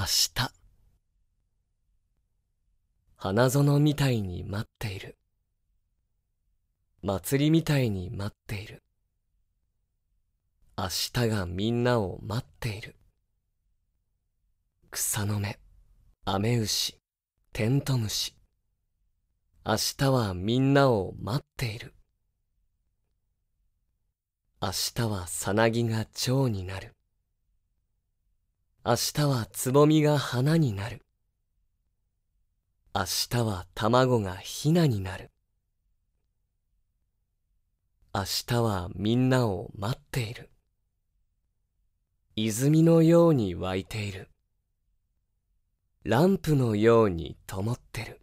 明日花園みたいに待っている祭りみたいに待っている明日がみんなを待っている草の芽アメウシテントムシ明日はみんなを待っている明日はさなぎが蝶になる明日はつぼみが花になる。明日は卵がひなになる。明日はみんなを待っている。泉のように湧いている。ランプのように灯ってる。